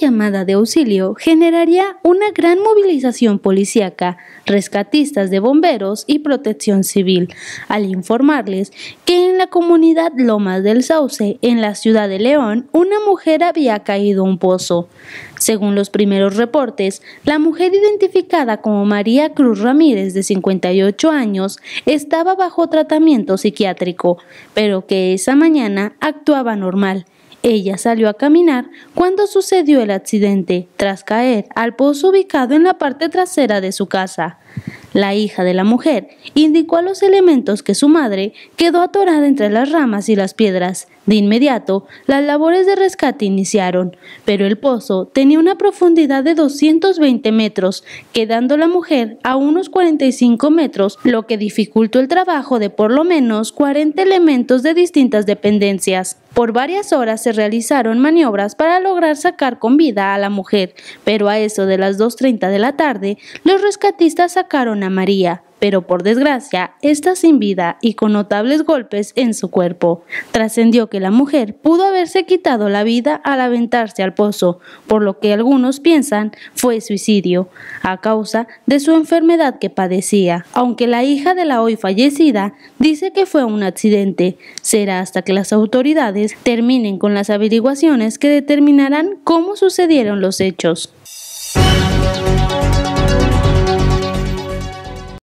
llamada de auxilio generaría una gran movilización policíaca, rescatistas de bomberos y protección civil, al informarles que en la comunidad Lomas del Sauce, en la ciudad de León, una mujer había caído un pozo. Según los primeros reportes, la mujer identificada como María Cruz Ramírez, de 58 años, estaba bajo tratamiento psiquiátrico, pero que esa mañana actuaba normal ella salió a caminar cuando sucedió el accidente, tras caer al pozo ubicado en la parte trasera de su casa. La hija de la mujer indicó a los elementos que su madre quedó atorada entre las ramas y las piedras. De inmediato, las labores de rescate iniciaron, pero el pozo tenía una profundidad de 220 metros, quedando la mujer a unos 45 metros, lo que dificultó el trabajo de por lo menos 40 elementos de distintas dependencias. Por varias horas se realizaron maniobras para lograr sacar con vida a la mujer, pero a eso de las 2.30 de la tarde, los rescatistas sacaron María, pero por desgracia está sin vida y con notables golpes en su cuerpo. Trascendió que la mujer pudo haberse quitado la vida al aventarse al pozo, por lo que algunos piensan fue suicidio, a causa de su enfermedad que padecía, aunque la hija de la hoy fallecida dice que fue un accidente. Será hasta que las autoridades terminen con las averiguaciones que determinarán cómo sucedieron los hechos.